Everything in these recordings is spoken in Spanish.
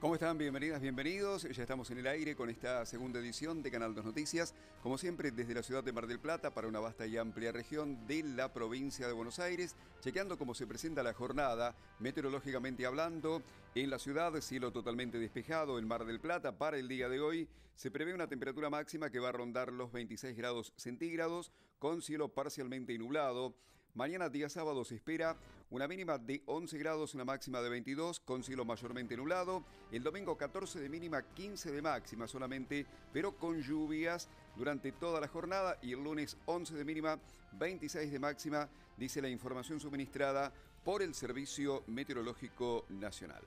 ¿Cómo están? Bienvenidas, bienvenidos. Ya estamos en el aire con esta segunda edición de Canal 2 Noticias, como siempre desde la ciudad de Mar del Plata para una vasta y amplia región de la provincia de Buenos Aires, chequeando cómo se presenta la jornada, meteorológicamente hablando, en la ciudad, cielo totalmente despejado, en Mar del Plata para el día de hoy se prevé una temperatura máxima que va a rondar los 26 grados centígrados, con cielo parcialmente nublado. Mañana día sábado se espera una mínima de 11 grados, una máxima de 22, con cielo mayormente nublado. El domingo 14 de mínima, 15 de máxima solamente, pero con lluvias durante toda la jornada. Y el lunes 11 de mínima, 26 de máxima, dice la información suministrada por el Servicio Meteorológico Nacional.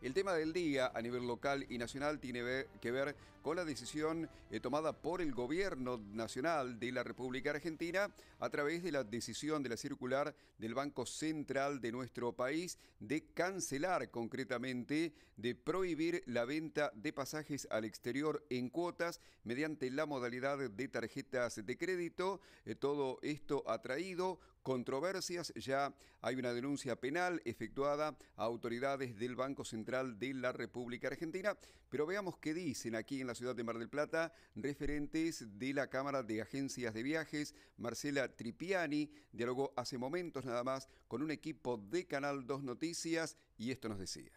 El tema del día a nivel local y nacional tiene que ver con la decisión eh, tomada por el gobierno nacional de la República Argentina a través de la decisión de la circular del Banco Central de nuestro país de cancelar concretamente, de prohibir la venta de pasajes al exterior en cuotas mediante la modalidad de tarjetas de crédito. Eh, todo esto ha traído controversias. Ya hay una denuncia penal efectuada a autoridades del Banco Central de la República Argentina, pero veamos qué dicen aquí en la ciudad de Mar del Plata referentes de la Cámara de Agencias de Viajes. Marcela Tripiani dialogó hace momentos nada más con un equipo de Canal 2 Noticias y esto nos decía.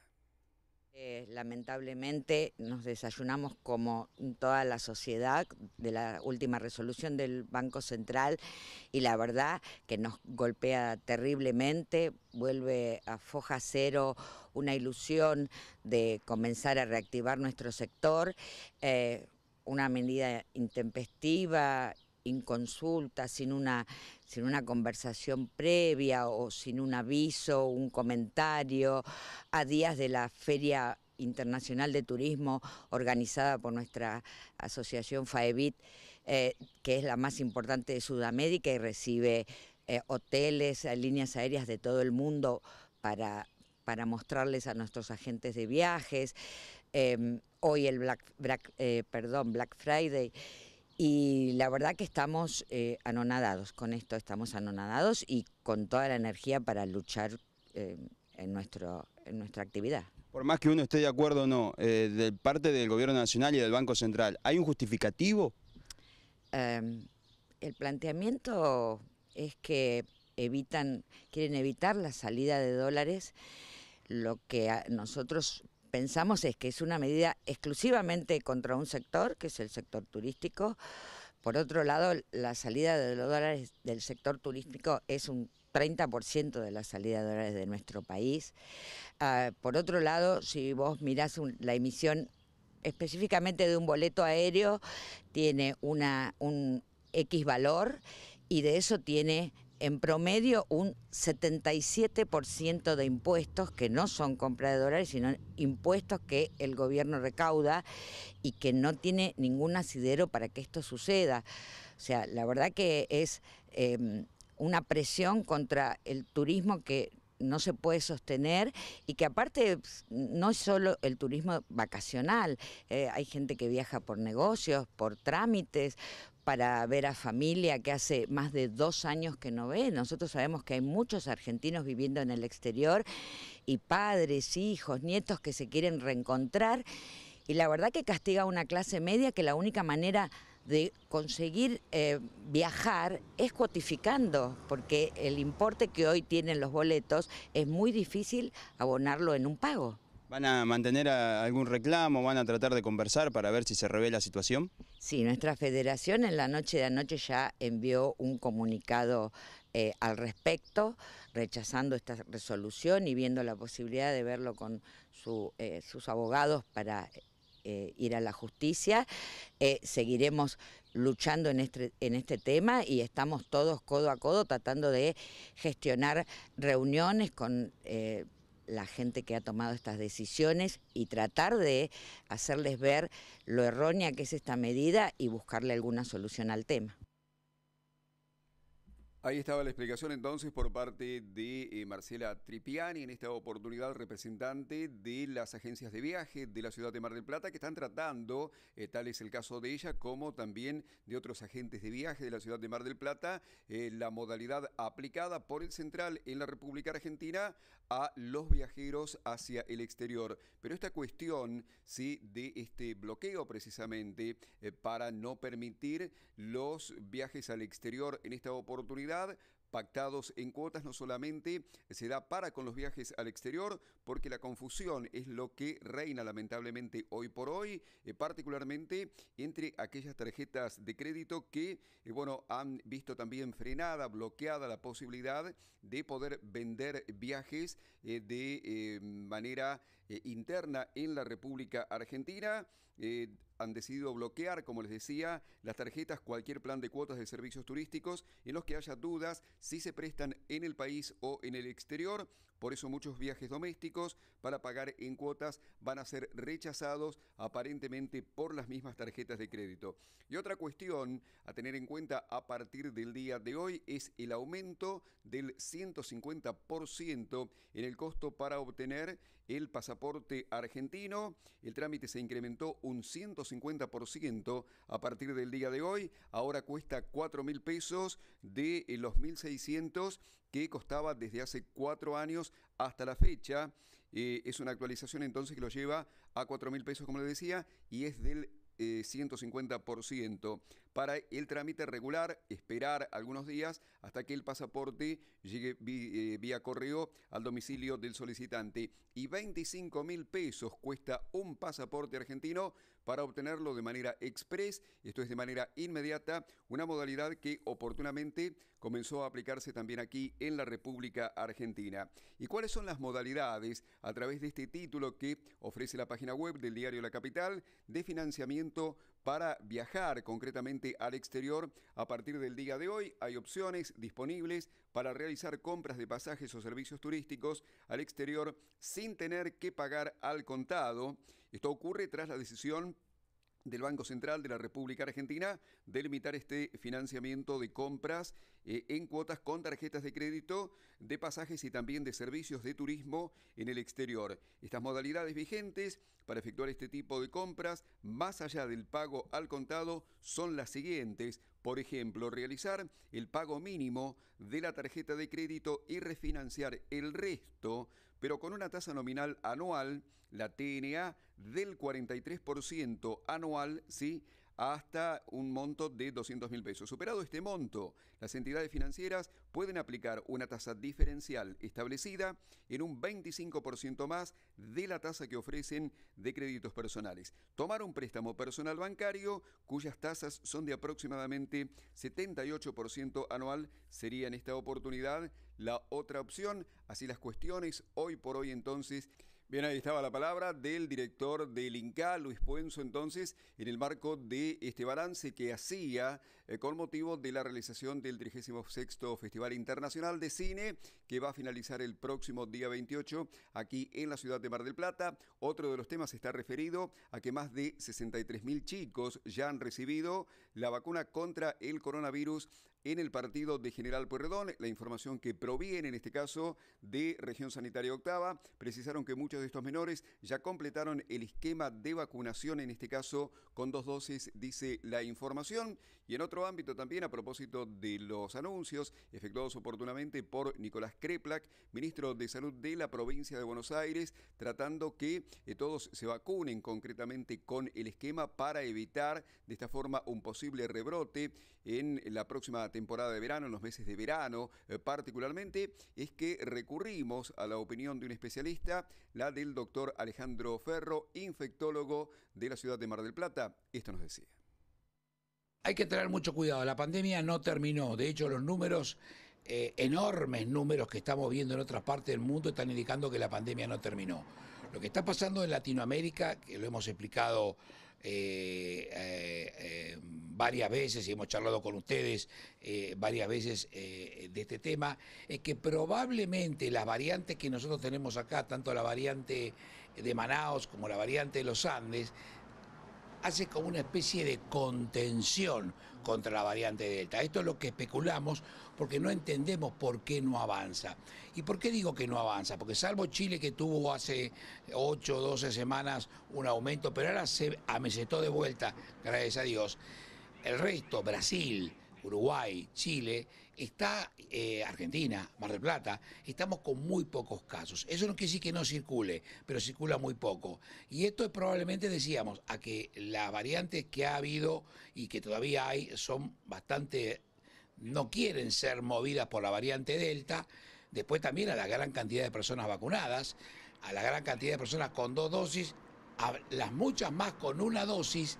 Eh, lamentablemente nos desayunamos como toda la sociedad de la última resolución del Banco Central y la verdad que nos golpea terriblemente, vuelve a foja cero una ilusión de comenzar a reactivar nuestro sector, eh, una medida intempestiva, inconsulta, sin una sin una conversación previa o sin un aviso, un comentario, a días de la Feria Internacional de Turismo organizada por nuestra asociación FAEBIT, eh, que es la más importante de Sudamérica y recibe eh, hoteles, líneas aéreas de todo el mundo para, para mostrarles a nuestros agentes de viajes. Em, hoy el Black, eh, Black Friday y la verdad que estamos eh, anonadados con esto, estamos anonadados y con toda la energía para luchar eh, en, nuestro, en nuestra actividad. Por más que uno esté de acuerdo o no, eh, de parte del Gobierno Nacional y del Banco Central, ¿hay un justificativo? Em, el planteamiento es que evitan, quieren evitar la salida de dólares, lo que nosotros pensamos es que es una medida exclusivamente contra un sector, que es el sector turístico. Por otro lado, la salida de los dólares del sector turístico es un 30% de la salida de dólares de nuestro país. Ah, por otro lado, si vos mirás la emisión específicamente de un boleto aéreo, tiene una, un X valor y de eso tiene en promedio un 77% de impuestos que no son compra de dólares, sino impuestos que el gobierno recauda y que no tiene ningún asidero para que esto suceda. O sea, la verdad que es em, una presión contra el turismo que no se puede sostener y que aparte pues, no es solo el turismo vacacional, eh, hay gente que viaja por negocios, por trámites, para ver a familia que hace más de dos años que no ve. Nosotros sabemos que hay muchos argentinos viviendo en el exterior y padres, hijos, nietos que se quieren reencontrar. Y la verdad que castiga a una clase media que la única manera de conseguir eh, viajar es cuotificando, porque el importe que hoy tienen los boletos es muy difícil abonarlo en un pago. ¿Van a mantener algún reclamo? ¿Van a tratar de conversar para ver si se revela la situación? Sí, nuestra federación en la noche de anoche ya envió un comunicado eh, al respecto, rechazando esta resolución y viendo la posibilidad de verlo con eh, sus abogados para eh, ir a la justicia. seguiremos luchando en este, en este tema y estamos todos codo a codo tratando de gestionar reuniones con la gente que ha tomado estas decisiones y tratar de hacerles ver lo errónea que es esta medida y buscarle alguna solución al tema. Ahí estaba la explicación entonces por parte de eh, Marcela Tripiani, en esta oportunidad representante de las agencias de viaje de la ciudad de Mar del Plata, que están tratando, eh, tal es el caso de ella, como también de otros agentes de viaje de la ciudad de Mar del Plata, eh, la modalidad aplicada por el Central en la República Argentina a los viajeros hacia el exterior. Pero esta cuestión, sí, de este bloqueo precisamente para no permitir los viajes al exterior en esta oportunidad, pactados en cuotas no solamente se da para con los viajes al exterior, porque la confusión es lo que reina lamentablemente hoy por hoy, eh, particularmente entre aquellas tarjetas de crédito que, eh, bueno, han visto también frenada, bloqueada la posibilidad de poder vender viajes eh, de manera interna en la República Argentina han decidido bloquear, como les decía, las tarjetas, cualquier plan de cuotas de servicios turísticos en los que haya dudas si se prestan en el país o en el exterior por eso muchos viajes domésticos para pagar en cuotas van a ser rechazados aparentemente por las mismas tarjetas de crédito. Y otra cuestión a tener en cuenta a partir del día de hoy es el aumento del 150% en el costo para obtener el pasaporte argentino. El trámite se incrementó un 150% a partir del día de hoy. Ahora cuesta 4 mil pesos de los 1.600 que costaba desde hace cuatro años hasta la fecha. Eh, es una actualización entonces que lo lleva a cuatro mil pesos, como le decía, y es del 150%. Eh, para el trámite regular, esperar algunos días hasta que el pasaporte llegue eh, vía correo al domicilio del solicitante. Y 25 mil pesos cuesta un pasaporte argentino para obtenerlo de manera express, esto es de manera inmediata, una modalidad que oportunamente comenzó a aplicarse también aquí en la República Argentina. ¿Y cuáles son las modalidades a través de este título que ofrece la página web del diario La Capital de financiamiento para viajar concretamente al exterior. A partir del día de hoy hay opciones disponibles para realizar compras de pasajes o servicios turísticos al exterior sin tener que pagar al contado. Esto ocurre tras la decisión del Banco Central de la República Argentina de limitar este financiamiento de compras eh, en cuotas con tarjetas de crédito de pasajes y también de servicios de turismo en el exterior. Estas modalidades vigentes para efectuar este tipo de compras, más allá del pago al contado, son las siguientes. Por ejemplo, realizar el pago mínimo de la tarjeta de crédito y refinanciar el resto pero con una tasa nominal anual, la TNA, del 43% anual, ¿sí? hasta un monto de 200 mil pesos. Superado este monto, las entidades financieras pueden aplicar una tasa diferencial establecida en un 25% más de la tasa que ofrecen de créditos personales. Tomar un préstamo personal bancario cuyas tasas son de aproximadamente 78% anual sería en esta oportunidad la otra opción. Así las cuestiones hoy por hoy entonces. Bien, ahí estaba la palabra del director del INCA, Luis Puenzo, entonces, en el marco de este balance que hacía eh, con motivo de la realización del 36 Festival Internacional de Cine, que va a finalizar el próximo día 28 aquí en la ciudad de Mar del Plata. Otro de los temas está referido a que más de 63 mil chicos ya han recibido la vacuna contra el coronavirus en el partido de General Pueyrredón. La información que proviene en este caso de Región Sanitaria Octava precisaron que muchos de estos menores ya completaron el esquema de vacunación, en este caso con dos dosis, dice la información. Y en otro ámbito también, a propósito de los anuncios efectuados oportunamente por Nicolás Kreplak, ministro de Salud de la provincia de Buenos Aires, tratando que eh, todos se vacunen concretamente con el esquema para evitar de esta forma un posible rebrote en la próxima temporada de verano, en los meses de verano eh, particularmente, es que recurrimos a la opinión de un especialista, la del doctor Alejandro Ferro, infectólogo de la ciudad de Mar del Plata. Esto nos decía. Hay que tener mucho cuidado, la pandemia no terminó, de hecho los números, eh, enormes números que estamos viendo en otras partes del mundo están indicando que la pandemia no terminó. Lo que está pasando en Latinoamérica, que lo hemos explicado eh, eh varias veces y hemos charlado con ustedes eh, varias veces eh, de este tema, es eh, que probablemente las variantes que nosotros tenemos acá, tanto la variante de Manaos como la variante de los Andes, hace como una especie de contención contra la variante Delta. Esto es lo que especulamos porque no entendemos por qué no avanza. ¿Y por qué digo que no avanza? Porque salvo Chile que tuvo hace 8 o 12 semanas un aumento, pero ahora se amesetó de vuelta, gracias a Dios. El resto, Brasil, Uruguay, Chile, está eh, Argentina, Mar del Plata, estamos con muy pocos casos. Eso no quiere decir que no circule, pero circula muy poco. Y esto es probablemente, decíamos, a que las variantes que ha habido y que todavía hay son bastante, no quieren ser movidas por la variante Delta, después también a la gran cantidad de personas vacunadas, a la gran cantidad de personas con dos dosis, a las muchas más con una dosis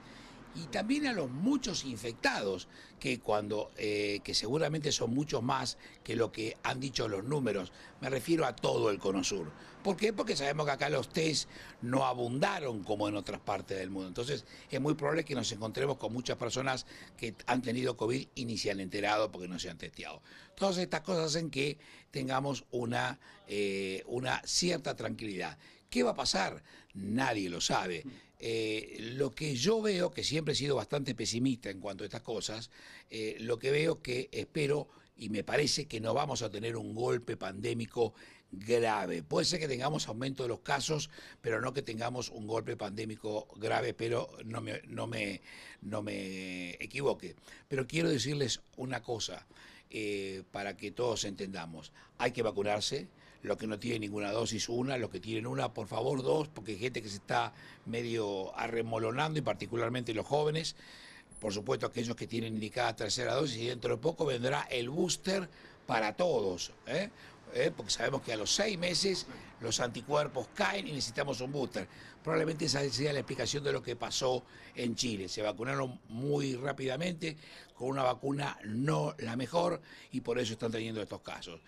y también a los muchos infectados, que cuando, eh, seguramente son muchos más que lo que han dicho los números. Me refiero a todo el cono sur. ¿Por qué? Porque sabemos que acá los test no abundaron como en otras partes del mundo. Entonces, es muy probable que nos encontremos con muchas personas que han tenido COVID y ni se han enterado porque no se han testeado. Todas estas cosas hacen que tengamos una, eh, una cierta tranquilidad. ¿Qué va a pasar? Nadie lo sabe. Eh, lo que yo veo, que siempre he sido bastante pesimista en cuanto a estas cosas, eh, lo que veo que espero y me parece que no vamos a tener un golpe pandémico grave. Puede ser que tengamos aumento de los casos, pero no que tengamos un golpe pandémico grave, pero no me, no me, no me equivoque. Pero quiero decirles una cosa eh, para que todos entendamos. Hay que vacunarse los que no tienen ninguna dosis una, los que tienen una, por favor dos, porque hay gente que se está medio arremolonando y particularmente los jóvenes. Por supuesto, aquellos que tienen indicada tercera dosis y dentro de poco vendrá el booster para todos, ¿eh? ¿Eh? porque sabemos que a los seis meses los anticuerpos caen y necesitamos un booster. Probablemente esa sería la explicación de lo que pasó en Chile. Se vacunaron muy rápidamente con una vacuna no la mejor y por eso están teniendo estos casos.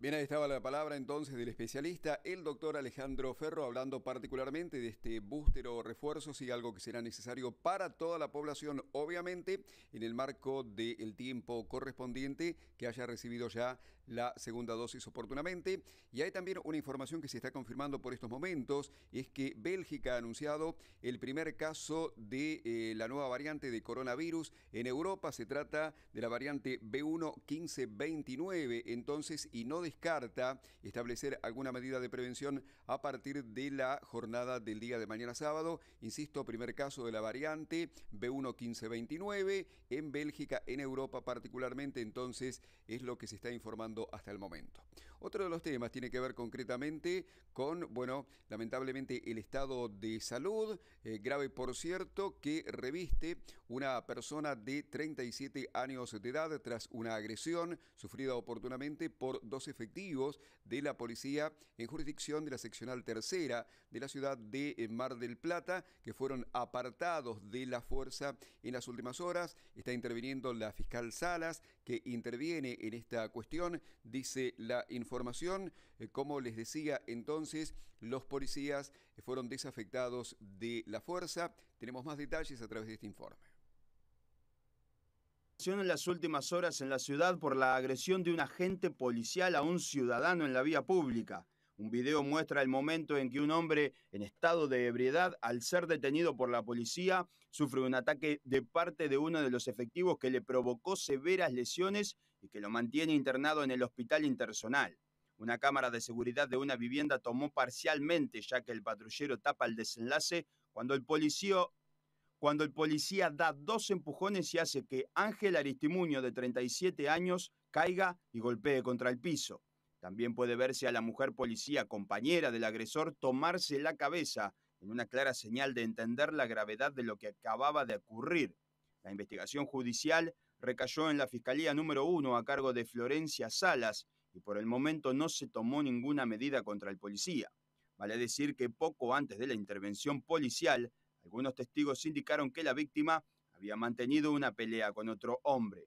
Bien, ahí estaba la palabra entonces del especialista, el doctor Alejandro Ferro, hablando particularmente de este booster o refuerzos y algo que será necesario para toda la población, obviamente, en el marco del tiempo correspondiente que haya recibido ya la segunda dosis oportunamente. Y hay también una información que se está confirmando por estos momentos, es que Bélgica ha anunciado el primer caso de eh, la nueva variante de coronavirus en Europa. Se trata de la variante B1 1529, entonces, y no de descarta establecer alguna medida de prevención a partir de la jornada del día de mañana sábado. Insisto, primer caso de la variante b 1529 en Bélgica, en Europa particularmente, entonces es lo que se está informando hasta el momento. Otro de los temas tiene que ver concretamente con, bueno, lamentablemente el estado de salud, eh, grave por cierto, que reviste una persona de 37 años de edad tras una agresión sufrida oportunamente por dos efectivos de la policía en jurisdicción de la seccional tercera de la ciudad de eh, Mar del Plata, que fueron apartados de la fuerza en las últimas horas. Está interviniendo la fiscal Salas, que interviene en esta cuestión, dice la información información. Eh, como les decía entonces, los policías eh, fueron desafectados de la fuerza. Tenemos más detalles a través de este informe en las últimas horas en la ciudad por la agresión de un agente policial a un ciudadano en la vía pública. Un video muestra el momento en que un hombre en estado de ebriedad, al ser detenido por la policía, sufre un ataque de parte de uno de los efectivos que le provocó severas lesiones y que lo mantiene internado en el hospital intersonal. Una cámara de seguridad de una vivienda tomó parcialmente, ya que el patrullero tapa el desenlace cuando el policía, cuando el policía da dos empujones y hace que Ángel Aristimuño, de 37 años, caiga y golpee contra el piso. También puede verse a la mujer policía, compañera del agresor, tomarse la cabeza en una clara señal de entender la gravedad de lo que acababa de ocurrir. La investigación judicial recayó en la Fiscalía número 1 a cargo de Florencia Salas y por el momento no se tomó ninguna medida contra el policía. Vale decir que poco antes de la intervención policial, algunos testigos indicaron que la víctima había mantenido una pelea con otro hombre.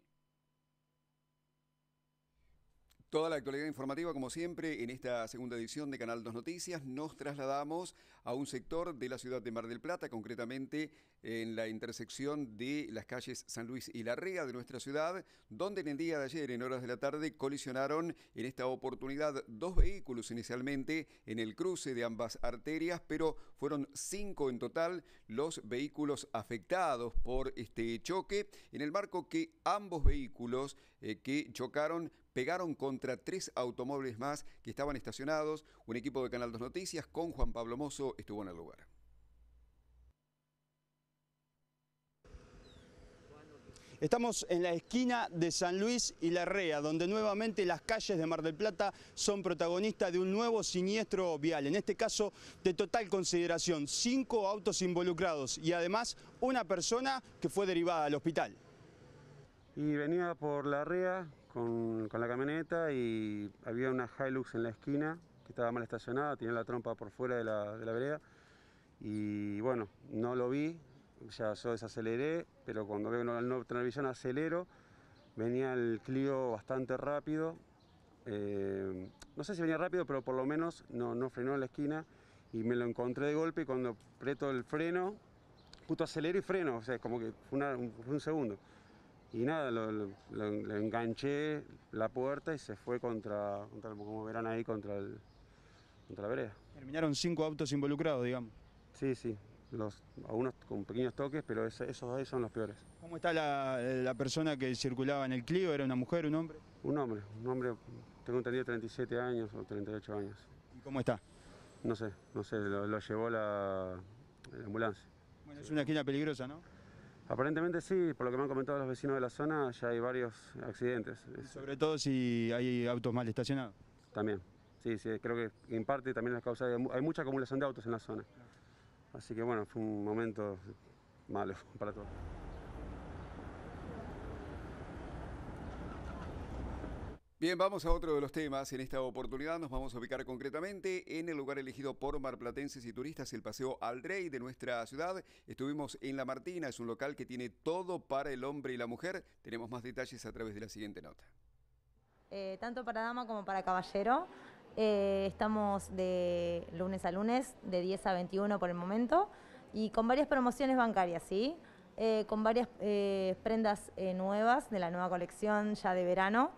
Toda la actualidad informativa, como siempre, en esta segunda edición de Canal 2 Noticias, nos trasladamos a un sector de la ciudad de Mar del Plata, concretamente en la intersección de las calles San Luis y La de nuestra ciudad, donde en el día de ayer, en horas de la tarde, colisionaron en esta oportunidad dos vehículos inicialmente en el cruce de ambas arterias, pero fueron cinco en total los vehículos afectados por este choque, en el marco que ambos vehículos eh, que chocaron pegaron contra tres automóviles más que estaban estacionados. Un equipo de Canal 2 Noticias con Juan Pablo Mozo estuvo en el lugar. Estamos en la esquina de San Luis y La Rea, donde nuevamente las calles de Mar del Plata son protagonistas de un nuevo siniestro vial, en este caso de total consideración, cinco autos involucrados y además una persona que fue derivada al hospital. Y venía por la REA con, la camioneta y había una Hilux en la esquina que estaba mal estacionada, tenía la trompa por fuera de la, de vereda. Y bueno, no lo vi, ya yo desaceleré, pero cuando veo no, no acelero. Venía el Clio bastante rápido. Eh, no sé si venía rápido, pero por lo menos no, no frenó en la esquina y me lo encontré de golpe y cuando preto el freno, justo acelero y freno, o sea, como que fue un segundo. Y nada, le enganché la puerta y se fue contra, como verán ahí, contra, el, contra la vereda. Terminaron cinco autos involucrados, digamos. Sí, sí, algunos con pequeños toques, pero esos ahí son los peores. ¿Cómo está la, persona que circulaba en el Clio? ¿Era una mujer, un hombre? Un hombre, un hombre, tengo entendido 37 años o 38 años. ¿Y cómo está? No sé, no sé, lo, llevó la, ambulancia. Bueno, es una esquina peligrosa, ¿no? Aparentemente sí, por lo que me han comentado los vecinos de la zona, ya hay varios accidentes. Sobre todo si hay autos mal estacionados. También, sí, sí, creo que en parte también las causas, hay mucha acumulación de autos en la zona. Así que bueno, fue un momento malo para todos. Bien, vamos a otro de los temas. En esta oportunidad nos vamos a ubicar concretamente en el lugar elegido por marplatenses y turistas, el Paseo Aldrey de nuestra ciudad. Estuvimos en La Martina, es un local que tiene todo para el hombre y la mujer. Tenemos más detalles a través de la siguiente nota. Eh, tanto para dama como para caballero. Eh, estamos de lunes a lunes, de 10 a 21 por el momento, y con varias promociones bancarias, ¿sí? Eh, con varias prendas nuevas de la nueva colección ya de verano.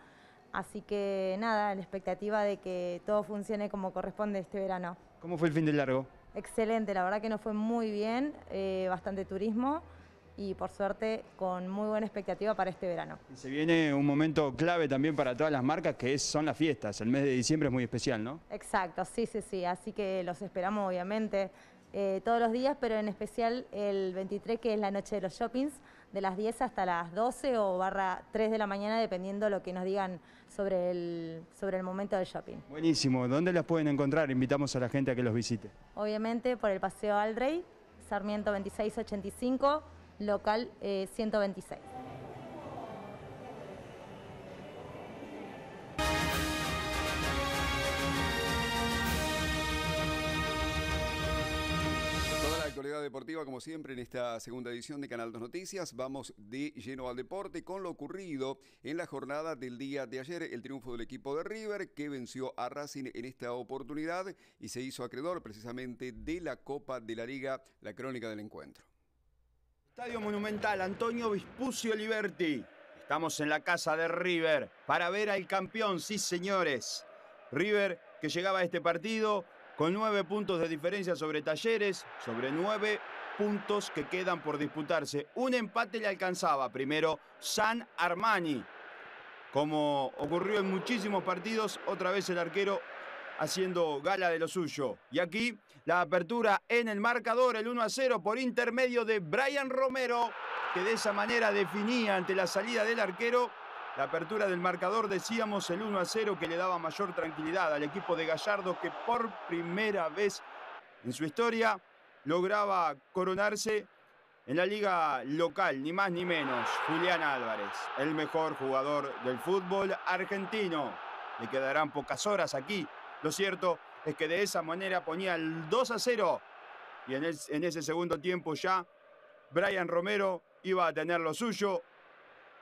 Así que nada, la expectativa de que todo funcione como corresponde este verano. ¿Cómo fue el fin de largo? Excelente, la verdad que nos fue muy bien, eh, bastante turismo y por suerte con muy buena expectativa para este verano. Se viene un momento clave también para todas las marcas que son las fiestas, el mes de diciembre es muy especial, ¿no? Exacto, sí, sí, sí, así que los esperamos obviamente eh, todos los días, pero en especial el 23 que es la noche de los shoppings, de las 10 hasta las 12 o barra 3 de la mañana, dependiendo lo que nos digan sobre el, sobre el momento del shopping. Buenísimo. ¿Dónde las pueden encontrar? Invitamos a la gente a que los visite. Obviamente por el Paseo Aldrey, Sarmiento 2685, local 126. Eh, como siempre, en esta segunda edición de Canal 2 Noticias. Vamos de lleno al deporte con lo ocurrido en la jornada del día de ayer. El triunfo del equipo de River, que venció a Racing en esta oportunidad y se hizo acreedor precisamente de la Copa de la Liga, la crónica del encuentro. Estadio Monumental, Antonio Vispucio Liberti. Estamos en la casa de River para ver al campeón, sí señores. River que llegaba a este partido con nueve puntos de diferencia sobre Talleres, sobre nueve puntos que quedan por disputarse. Un empate le alcanzaba primero San Armani. Como ocurrió en muchísimos partidos, otra vez el arquero haciendo gala de lo suyo. Y aquí la apertura en el marcador, el 1 a 0 por intermedio de Brian Romero, que de esa manera definía ante la salida del arquero la apertura del marcador, decíamos, el 1 a 0 que le daba mayor tranquilidad al equipo de Gallardo que por primera vez en su historia lograba coronarse en la liga local, ni más ni menos, Julián Álvarez, el mejor jugador del fútbol argentino. Le quedarán pocas horas aquí. Lo cierto es que de esa manera ponía el 2 a 0 y en, en ese segundo tiempo ya Brian Romero iba a tener lo suyo.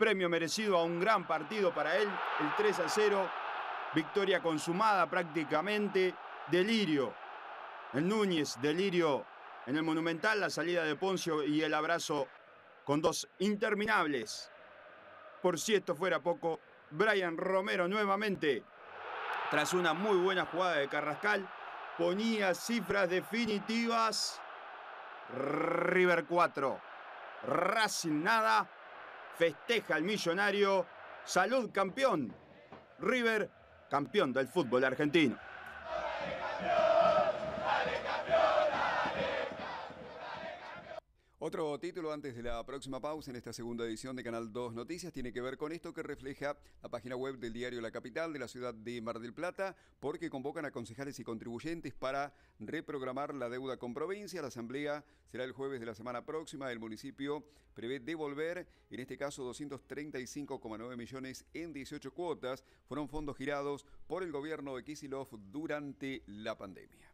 Premio merecido a un gran partido para él, el 3 a 0, victoria consumada prácticamente, delirio. El Núñez, delirio en el Monumental, la salida de Poncio y el abrazo con dos interminables. Por si esto fuera poco, Brian Romero nuevamente, tras una muy buena jugada de Carrascal, ponía cifras definitivas. River 4, Racing nada, festeja el millonario. Salud campeón. River, campeón del fútbol argentino. Otro título antes de la próxima pausa en esta segunda edición de Canal 2 Noticias tiene que ver con esto que refleja la página web del diario La Capital de la ciudad de Mar del Plata, porque convocan a concejales y contribuyentes para reprogramar la deuda con provincia. La asamblea será el jueves de la semana próxima. El municipio prevé devolver, en este caso, 235,9 millones en 18 cuotas. Fueron fondos girados por el gobierno de Kisilov durante la pandemia.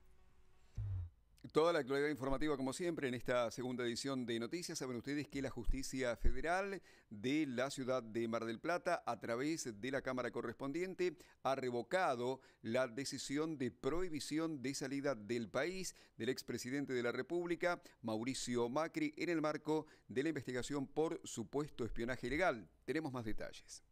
Toda la actualidad informativa, como siempre, en esta segunda edición de Noticias. Saben ustedes que la Justicia Federal de la ciudad de Mar del Plata, a través de la Cámara correspondiente, ha revocado la decisión de prohibición de salida del país del expresidente de la República, Mauricio Macri, en el marco de la investigación por supuesto espionaje ilegal. Tenemos más detalles.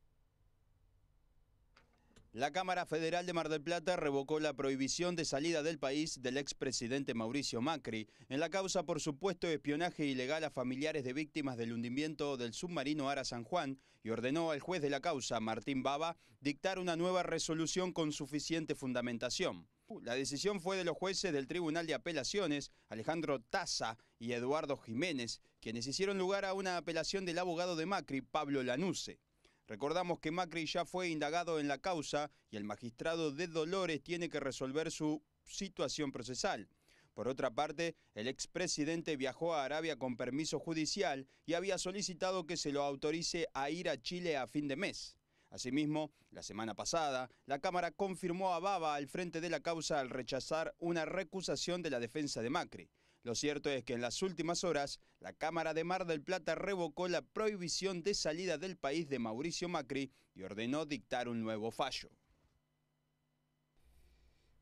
La Cámara Federal de Mar del Plata revocó la prohibición de salida del país del expresidente Mauricio Macri en la causa por supuesto espionaje ilegal a familiares de víctimas del hundimiento del submarino Ara San Juan y ordenó al juez de la causa, Martín Baba, dictar una nueva resolución con suficiente fundamentación. La decisión fue de los jueces del Tribunal de Apelaciones, Alejandro Taza y Eduardo Jiménez, quienes hicieron lugar a una apelación del abogado de Macri, Pablo Lanuse. Recordamos que Macri ya fue indagado en la causa y el magistrado de Dolores tiene que resolver su situación procesal. Por otra parte, el expresidente viajó a Arabia con permiso judicial y había solicitado que se lo autorice a ir a Chile a fin de mes. Asimismo, la semana pasada, la Cámara confirmó a Baba al frente de la causa al rechazar una recusación de la defensa de Macri. Lo cierto es que en las últimas horas, la Cámara de Mar del Plata revocó la prohibición de salida del país de Mauricio Macri y ordenó dictar un nuevo fallo.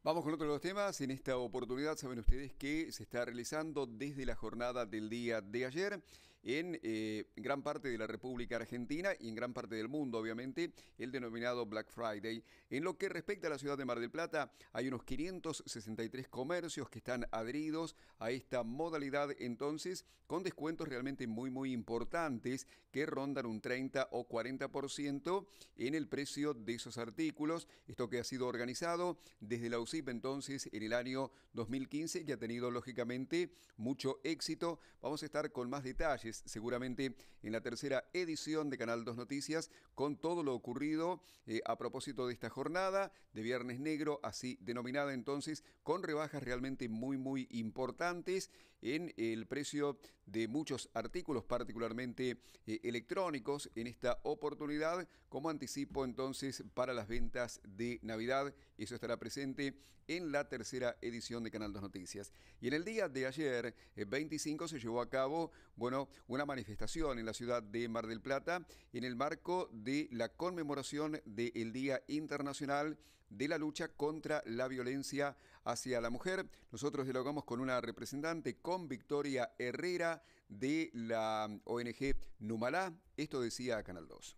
Vamos con de los temas. En esta oportunidad saben ustedes que se está realizando desde la jornada del día de ayer en eh, gran parte de la República Argentina y en gran parte del mundo, obviamente, el denominado Black Friday. En lo que respecta a la ciudad de Mar del Plata, hay unos 563 comercios que están adheridos a esta modalidad, entonces, con descuentos realmente muy, muy importantes que rondan un 30 o 40% en el precio de esos artículos. Esto que ha sido organizado desde la UCIP entonces en el año 2015 y ha tenido lógicamente mucho éxito. Vamos a estar con más detalles seguramente en la tercera edición de Canal 2 Noticias con todo lo ocurrido eh, a propósito de esta jornada de Viernes Negro, así denominada entonces, con rebajas realmente muy, muy importantes en el precio de muchos artículos, particularmente eh, electrónicos, en esta oportunidad, como anticipo entonces para las ventas de Navidad. Eso estará presente en la tercera edición de Canal 2 Noticias. Y en el día de ayer, 25, eh, se llevó a cabo, bueno, una manifestación en la ciudad de Mar del Plata en el marco de la conmemoración del Día Internacional de la Lucha contra la Violencia hacia la Mujer. Nosotros dialogamos con una representante, con Victoria Herrera, de la ONG Numalá. Esto decía Canal 2.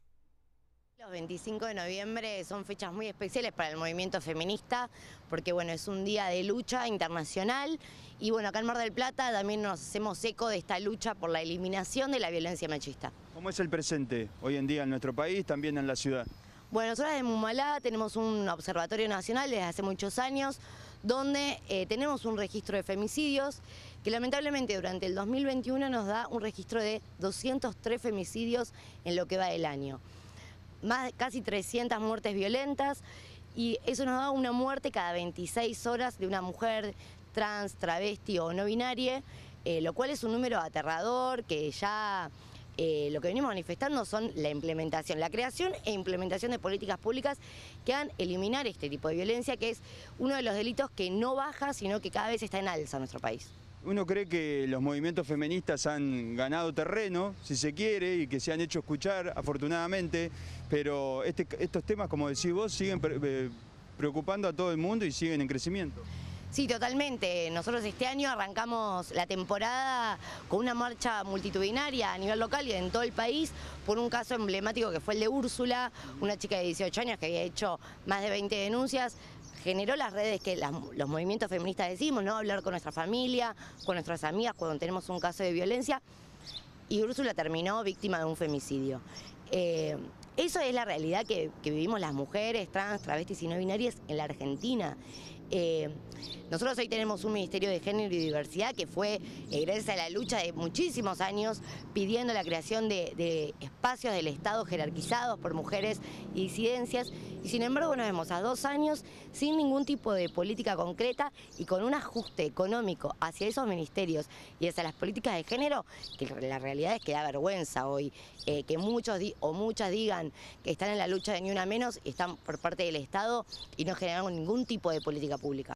Los 25 de noviembre son fechas muy especiales para el movimiento feminista, porque bueno, es un día de lucha internacional y bueno, acá en Mar del Plata también nos hacemos eco de esta lucha por la eliminación de la violencia machista. ¿Cómo es el presente hoy en día en nuestro país, también en la ciudad? Bueno, nosotros en Mumalá tenemos un observatorio nacional desde hace muchos años, donde eh, tenemos un registro de femicidios, que lamentablemente durante el 2021 nos da un registro de 203 femicidios en lo que va del año casi 300 muertes violentas y eso nos da una muerte cada 26 horas de una mujer trans, travesti o no binaria, eh, lo cual es un número aterrador que ya eh, lo que venimos manifestando son la implementación, la creación e implementación de políticas públicas que hagan eliminar este tipo de violencia, que es uno de los delitos que no baja, sino que cada vez está en alza en nuestro país. Uno cree que los movimientos feministas han ganado terreno, si se quiere, y que se han hecho escuchar, afortunadamente, pero este, estos temas, como decís vos, siguen eh, preocupando a todo el mundo y siguen en crecimiento. Sí, totalmente. Nosotros este año arrancamos la temporada con una marcha multitudinaria a nivel local y en todo el país por un caso emblemático que fue el de Úrsula, una chica de 18 años que había hecho más de 20 denuncias, generó las redes que los movimientos feministas decimos, ¿no? Hablar con nuestra familia, con nuestras amigas cuando tenemos un caso de violencia. Y Úrsula terminó víctima de un femicidio. Eh, eso es la realidad que, que vivimos las mujeres trans, travestis y no binarias en la Argentina. Eh, nosotros hoy tenemos un Ministerio de Género y Diversidad que fue, eh, gracias a la lucha de muchísimos años, pidiendo la creación de, espacios del Estado jerarquizados por mujeres y disidencias, y sin embargo nos vemos a dos años sin ningún tipo de política concreta y con un ajuste económico hacia esos ministerios y hacia las políticas de género, que la realidad es que da vergüenza hoy, eh, que muchos o muchas digan que están en la lucha de ni una menos, están por parte del Estado y no generan ningún tipo de política pública.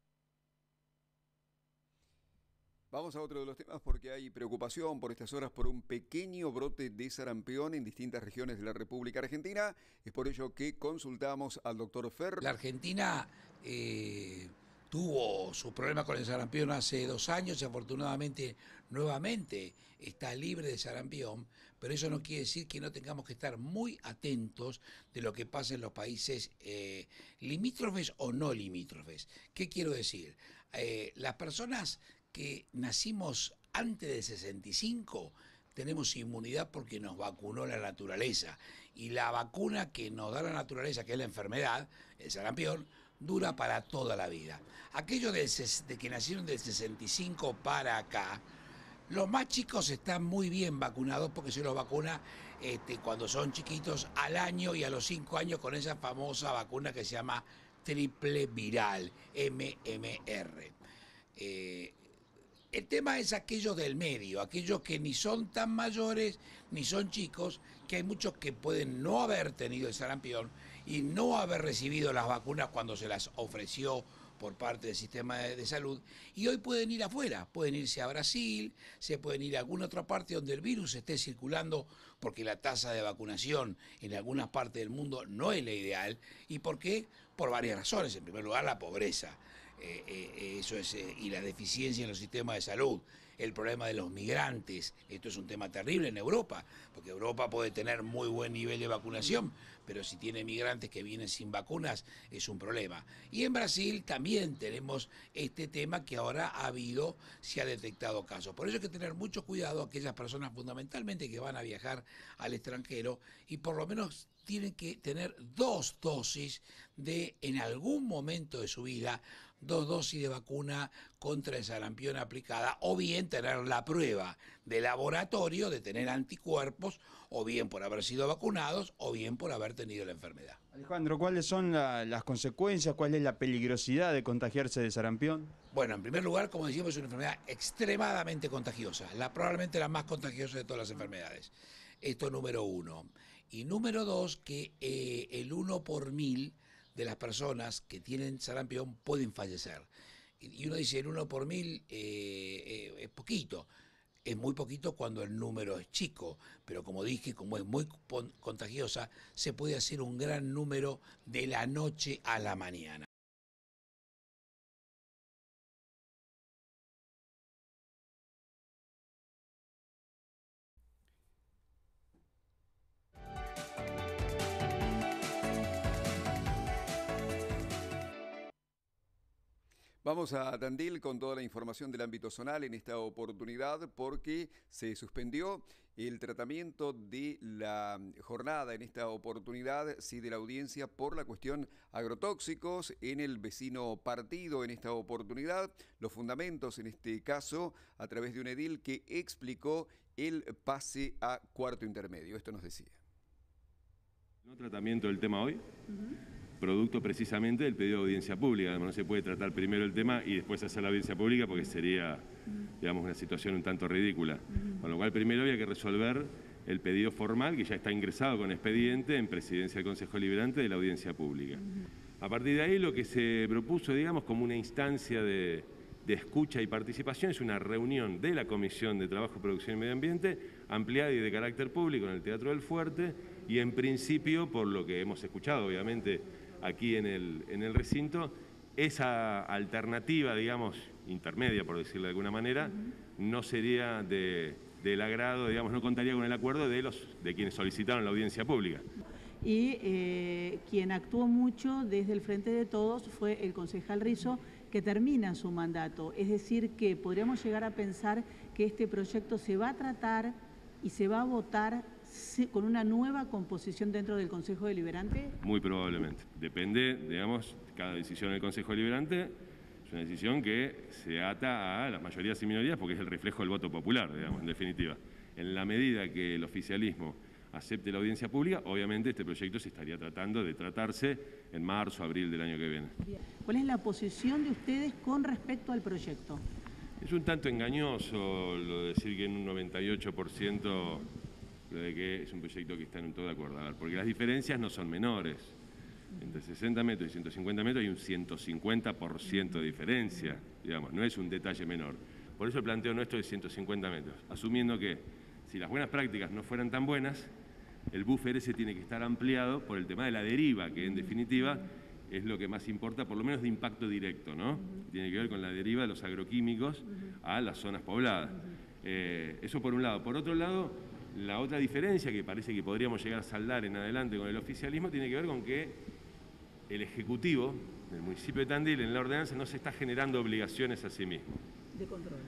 Vamos a otro de los temas porque hay preocupación por estas horas por un pequeño brote de sarampión en distintas regiones de la República Argentina. Es por ello que consultamos al doctor Fer. La Argentina eh, tuvo su problema con el sarampión hace dos años y afortunadamente nuevamente está libre de sarampión, pero eso no quiere decir que no tengamos que estar muy atentos de lo que pasa en los países eh, limítrofes o no limítrofes. ¿Qué quiero decir? Eh, las personas que nacimos antes de 65 tenemos inmunidad porque nos vacunó la naturaleza. Y la vacuna que nos da la naturaleza, que es la enfermedad, el sarampión, dura para toda la vida. Aquellos de que nacieron del 65 para acá, los más chicos están muy bien vacunados porque se los vacuna este, cuando son chiquitos al año y a los cinco años con esa famosa vacuna que se llama triple viral, MMR. Eh, el tema es aquellos del medio, aquellos que ni son tan mayores ni son chicos, que hay muchos que pueden no haber tenido el sarampión y no haber recibido las vacunas cuando se las ofreció por parte del sistema de, salud y hoy pueden ir afuera, pueden irse a Brasil, se pueden ir a alguna otra parte donde el virus esté circulando porque la tasa de vacunación en algunas partes del mundo no es la ideal y por qué, por varias razones. En primer lugar, la pobreza. Eh, eh, eso es, eh, y la deficiencia en los sistemas de salud el problema de los migrantes. Esto es un tema terrible en Europa, porque Europa puede tener muy buen nivel de vacunación, pero si tiene migrantes que vienen sin vacunas es un problema. Y en Brasil también tenemos este tema que ahora ha habido, se ha detectado casos. Por eso hay que tener mucho cuidado aquellas personas fundamentalmente que van a viajar al extranjero y por lo menos tienen que tener dos dosis de en algún momento de su vida dos dosis de vacuna contra el sarampión aplicada o bien tener la prueba de laboratorio de tener anticuerpos o bien por haber sido vacunados o bien por haber tenido la enfermedad. Alejandro, ¿cuáles son las consecuencias? ¿Cuál es la peligrosidad de contagiarse de sarampión? Bueno, en primer lugar, como decíamos, es una enfermedad extremadamente contagiosa, la, probablemente la más contagiosa de todas las enfermedades. Esto número uno. Y número dos, que eh, el uno por mil de las personas que tienen sarampión pueden fallecer. Y uno dice, el uno por mil eh, eh, es poquito. Es muy poquito cuando el número es chico, pero como dije, como es muy contagiosa, se puede hacer un gran número de la noche a la mañana. Vamos a Tandil con toda la información del ámbito zonal en esta oportunidad porque se suspendió el tratamiento de la jornada en esta oportunidad, sí, de la audiencia por la cuestión agrotóxicos en el vecino partido en esta oportunidad. Los fundamentos en este caso a través de un edil que explicó el pase a cuarto intermedio. Esto nos decía. No tratamiento del tema hoy producto precisamente del pedido de audiencia pública. Además, no se puede tratar primero el tema y después hacer la audiencia pública porque sería, digamos, una situación un tanto ridícula. Con lo cual, primero había que resolver el pedido formal, que ya está ingresado con expediente en presidencia del Consejo Liberante de la audiencia pública. A partir de ahí, lo que se propuso, digamos, como una instancia de, de escucha y participación es una reunión de la Comisión de Trabajo, Producción y Medio Ambiente, ampliada y de carácter público en el Teatro del Fuerte, y en principio, por lo que hemos escuchado, obviamente, aquí en el, en el recinto, esa alternativa, digamos, intermedia, por decirlo de alguna manera, no sería del agrado, digamos, no contaría con el acuerdo de, los, de quienes solicitaron la audiencia pública. Y eh, quien actuó mucho desde el frente de todos fue el concejal Rizo, que termina su mandato. Es decir, que podríamos llegar a pensar que este proyecto se va a tratar y se va a votar con una nueva composición dentro del Consejo Deliberante? Muy probablemente. Depende, digamos, cada decisión del Consejo Deliberante es una decisión que se ata a las mayorías y minorías porque es el reflejo del voto popular, digamos, en definitiva. En la medida que el oficialismo acepte la audiencia pública, obviamente este proyecto se estaría tratando de tratarse en marzo, abril del año que viene. ¿Cuál es la posición de ustedes con respecto al proyecto? Es un tanto engañoso lo de decir que en un 98% lo de que es un proyecto que están en todo de acuerdo. porque las diferencias no son menores. Entre 60 metros y 150 metros hay un 150% de diferencia, digamos, no es un detalle menor. Por eso el planteo nuestro de 150 metros, asumiendo que si las buenas prácticas no fueran tan buenas, el buffer ese tiene que estar ampliado por el tema de la deriva, que en definitiva es lo que más importa, por lo menos de impacto directo, ¿no? Tiene que ver con la deriva de los agroquímicos a las zonas pobladas. Eh, eso por un lado. Por otro lado, la otra diferencia que parece que podríamos llegar a saldar en adelante con el oficialismo tiene que ver con que el Ejecutivo del municipio de Tandil en la ordenanza no se está generando obligaciones a sí mismo. De control.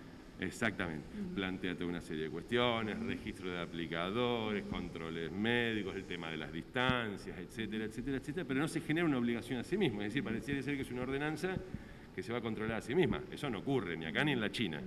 Exactamente. plantea toda una serie de cuestiones, registro de aplicadores, controles médicos, el tema de las distancias, etcétera, etcétera, etcétera, pero no se genera una obligación a sí mismo. Es decir, pareciera ser que es una ordenanza que se va a controlar a sí misma. Eso no ocurre ni acá ni en la China.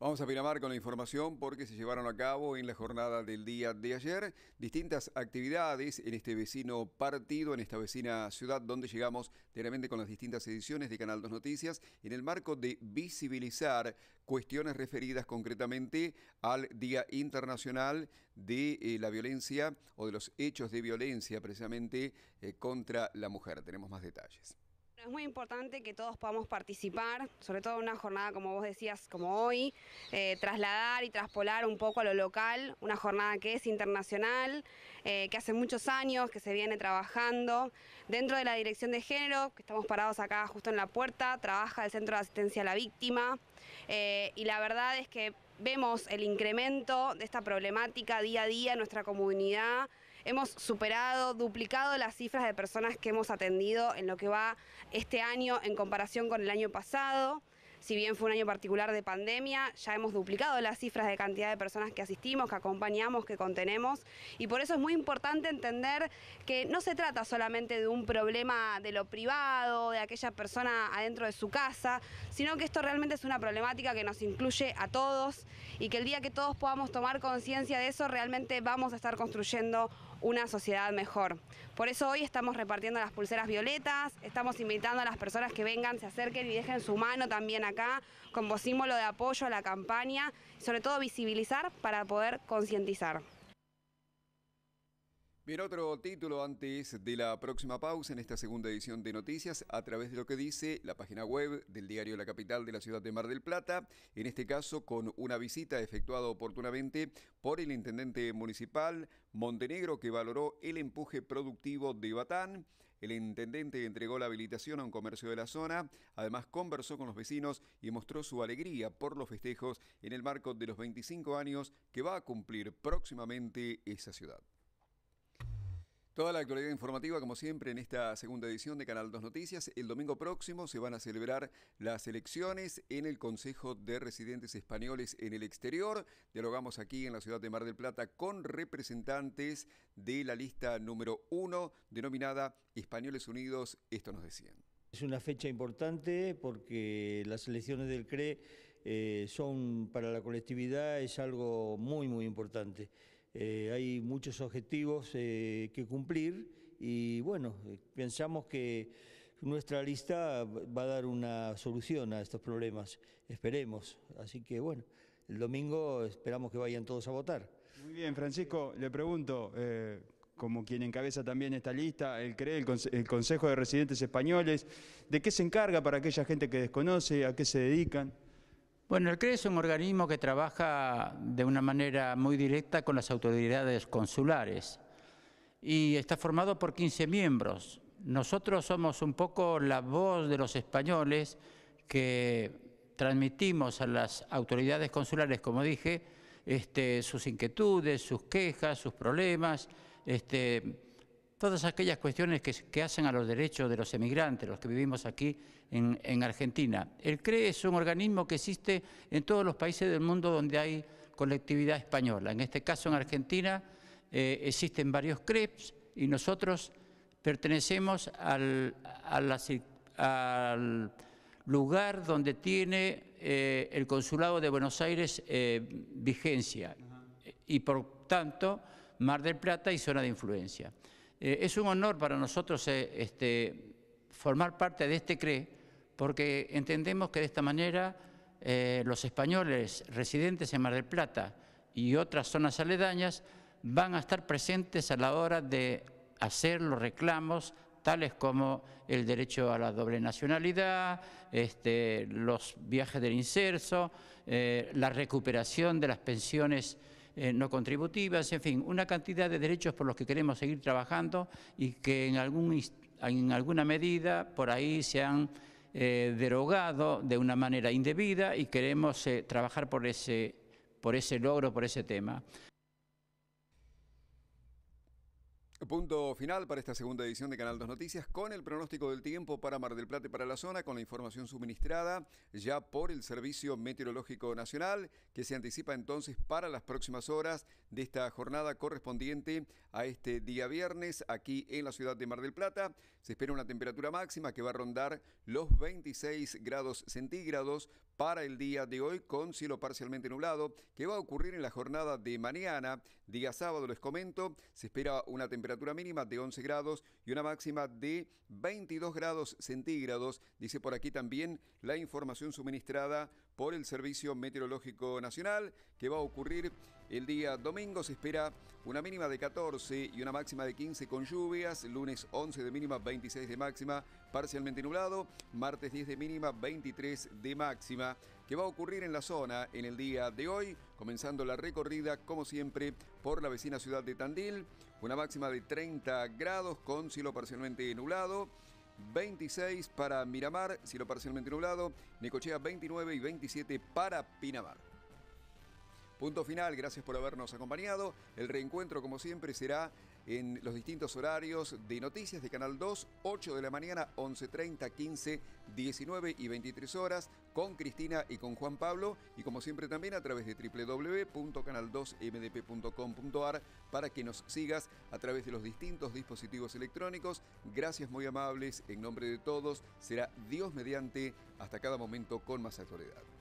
Vamos a Pinamar con la información porque se llevaron a cabo en la jornada del día de ayer distintas actividades en este vecino partido, en esta vecina ciudad donde llegamos diariamente con las distintas ediciones de Canal 2 Noticias en el marco de visibilizar cuestiones referidas concretamente al Día Internacional de eh, la Violencia o de los hechos de violencia precisamente eh, contra la mujer. Tenemos más detalles. Es muy importante que todos podamos participar, sobre todo en una jornada como vos decías, como hoy, eh, trasladar y traspolar un poco a lo local, una jornada que es internacional, eh, que hace muchos años que se viene trabajando. Dentro de la Dirección de Género, que estamos parados acá justo en la puerta, trabaja el Centro de Asistencia a la Víctima eh, y la verdad es que vemos el incremento de esta problemática día a día en nuestra comunidad, Hemos superado, duplicado las cifras de personas que hemos atendido en lo que va este año en comparación con el año pasado. Si bien fue un año particular de pandemia, ya hemos duplicado las cifras de cantidad de personas que asistimos, que acompañamos, que contenemos. Y por eso es muy importante entender que no se trata solamente de un problema de lo privado, de aquella persona adentro de su casa, sino que esto realmente es una problemática que nos incluye a todos y que el día que todos podamos tomar conciencia de eso, realmente vamos a estar construyendo una sociedad mejor. Por eso hoy estamos repartiendo las pulseras violetas, estamos invitando a las personas que vengan, se acerquen y dejen su mano también acá como símbolo de apoyo a la campaña, sobre todo visibilizar para poder concientizar. Bien, otro título antes de la próxima pausa en esta segunda edición de Noticias a través de lo que dice la página web del diario La Capital de la ciudad de Mar del Plata, en este caso con una visita efectuada oportunamente por el intendente municipal Montenegro que valoró el empuje productivo de Batán. El intendente entregó la habilitación a un comercio de la zona, además conversó con los vecinos y mostró su alegría por los festejos en el marco de los 25 años que va a cumplir próximamente esa ciudad. Toda la actualidad informativa, como siempre, en esta segunda edición de Canal 2 Noticias. El domingo próximo se van a celebrar las elecciones en el Consejo de Residentes Españoles en el Exterior. Dialogamos aquí en la ciudad de Mar del Plata con representantes de la lista número uno, denominada Españoles Unidos. Esto nos decían. Es una fecha importante porque las elecciones del CRE eh, son para la colectividad es algo muy, muy importante. Eh, hay muchos objetivos eh, que cumplir y bueno, eh, pensamos que nuestra lista va a dar una solución a estos problemas, esperemos. Así que bueno, el domingo esperamos que vayan todos a votar. Muy bien, Francisco, le pregunto... como quien encabeza también esta lista, el CRE, el, el, Consejo de Residentes Españoles. ¿De qué se encarga para aquella gente que desconoce? ¿A qué se dedican? Bueno, el CRE es un organismo que trabaja de una manera muy directa con las autoridades consulares y está formado por 15 miembros. Nosotros somos un poco la voz de los españoles que transmitimos a las autoridades consulares, como dije, este, sus inquietudes, sus quejas, sus problemas, este, todas aquellas cuestiones que, hacen a los derechos de los emigrantes, los que vivimos aquí en, Argentina. El CRE es un organismo que existe en todos los países del mundo donde hay colectividad española. En este caso, en Argentina, eh, existen varios CREPs y nosotros pertenecemos al, lugar donde tiene eh, el Consulado de Buenos Aires eh, vigencia y, por tanto, Mar del Plata y zona de influencia. Eh, es un honor para nosotros eh, este, formar parte de este CRE porque entendemos que de esta manera eh, los españoles residentes en Mar del Plata y otras zonas aledañas van a estar presentes a la hora de hacer los reclamos tales como el derecho a la doble nacionalidad, este, los viajes del inserso, la recuperación de las pensiones eh, no contributivas, en fin, una cantidad de derechos por los que queremos seguir trabajando y que en, alguna medida por ahí se han eh, derogado de una manera indebida y queremos eh, trabajar por ese logro, por ese tema. Punto final para esta segunda edición de Canal 2 Noticias con el pronóstico del tiempo para Mar del Plata y para la zona con la información suministrada ya por el Servicio Meteorológico Nacional que se anticipa entonces para las próximas horas de esta jornada correspondiente a este día viernes aquí en la ciudad de Mar del Plata. Se espera una temperatura máxima que va a rondar los 26 grados centígrados para el día de hoy con cielo parcialmente nublado que va a ocurrir en la jornada de mañana, día sábado les comento, se espera una temperatura temperatura mínima de 11 grados y una máxima de 22 grados centígrados. Dice por aquí también la información suministrada por el Servicio Meteorológico Nacional que va a ocurrir el día domingo. Se espera una mínima de 14 y una máxima de 15 con lluvias. Lunes 11 de mínima, 26 de máxima, parcialmente nublado. Martes 10 de mínima, 23 de máxima que va a ocurrir en la zona en el día de hoy, comenzando la recorrida como siempre por la vecina ciudad de Tandil una máxima de 30 grados con cielo parcialmente nublado. 26 para Miramar, cielo parcialmente nublado. Necochea 29 y 27 para Pinamar. Punto final, gracias por habernos acompañado. El reencuentro, como siempre, será en los distintos horarios de noticias de Canal 2, 8 de la mañana, 11.30, 15, 19 y 23 horas, con Cristina y con Juan Pablo, y como siempre también a través de www.canal2mdp.com.ar para que nos sigas a través de los distintos dispositivos electrónicos. Gracias muy amables, en nombre de todos, será Dios mediante hasta cada momento con más actualidad.